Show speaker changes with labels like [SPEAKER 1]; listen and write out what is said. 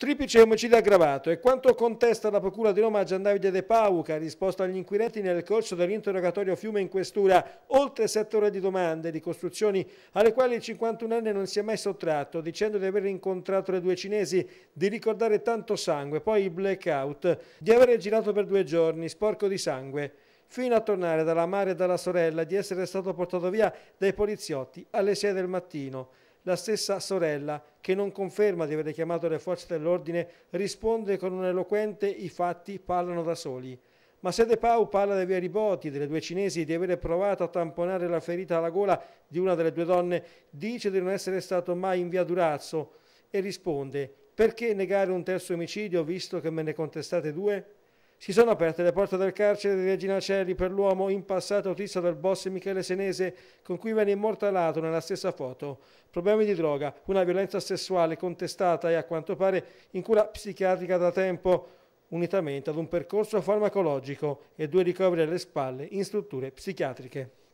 [SPEAKER 1] Triplice omicidio aggravato E quanto contesta la Procura di Roma Gian Davide De Pau che ha risposto agli inquirenti nel corso dell'interrogatorio Fiume in questura oltre sette ore di domande, di costruzioni alle quali il 51enne non si è mai sottratto dicendo di aver incontrato le due cinesi, di ricordare tanto sangue, poi il blackout, di aver girato per due giorni sporco di sangue fino a tornare dalla madre e dalla sorella di essere stato portato via dai poliziotti alle 6 del mattino. La stessa sorella, che non conferma di aver chiamato le forze dell'ordine, risponde con un eloquente i fatti parlano da soli. Ma se De Pau parla dei veri riboti delle due cinesi di aver provato a tamponare la ferita alla gola di una delle due donne, dice di non essere stato mai in via Durazzo e risponde perché negare un terzo omicidio visto che me ne contestate due? Si sono aperte le porte del carcere di Regina Celli per l'uomo in passato autista del boss Michele Senese con cui venne immortalato nella stessa foto. Problemi di droga, una violenza sessuale contestata e a quanto pare in cura psichiatrica da tempo, unitamente ad un percorso farmacologico e due ricoveri alle spalle in strutture psichiatriche.